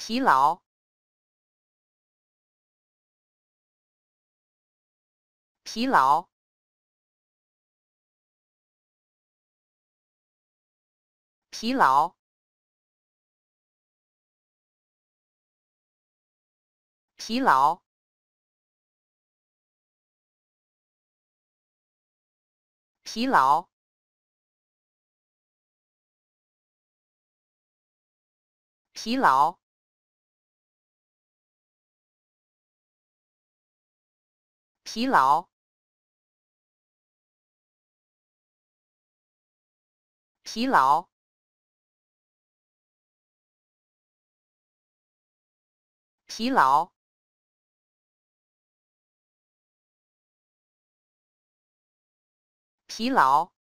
疲劳，疲劳，疲劳，疲劳，疲劳，疲劳。疲劳，疲劳，疲劳，疲劳。